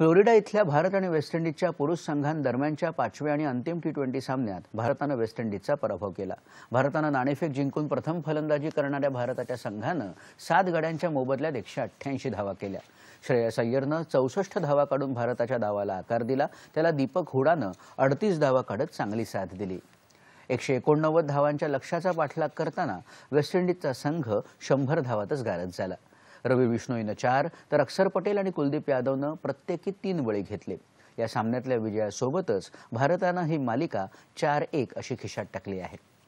Florida इथल्या भारत आणि waste इंडिजच्या पुरुष संघांदरम्यानच्या पाचव्या आणि अंतिम टी ट्वेंटी सामन्यात भारतानं वेस्ट इंडिजचा पराभव केला भारतानं नाणेफेक जिंकून प्रथम फलंदाजी करणाऱ्या भारताच्या संघानं सात गड्यांच्या मोबदल्यात एकशे अठ्ठ्याऐंशी धावा केल्या श्रेयस अय्यरनं चौसष्ट धावा काढून भारताच्या धावाला आकार दिला त्याला दीपक हुडानं अडतीस धावा काढत चांगली साथ दिली एकशे एकोणनव्वद धावांच्या लक्ष्याचा पाठलाग करताना वेस्ट इंडिजचा संघ शंभर धावातच गारद झाला रवी विष्णोईनं चार तर अक्षर पटेल आणि कुलदीप यादवनं प्रत्येकी तीन बळी घेतले या सामन्यातल्या विजयासोबतच भारतानं ही मालिका चार एक अशी खिशात टाकली आहे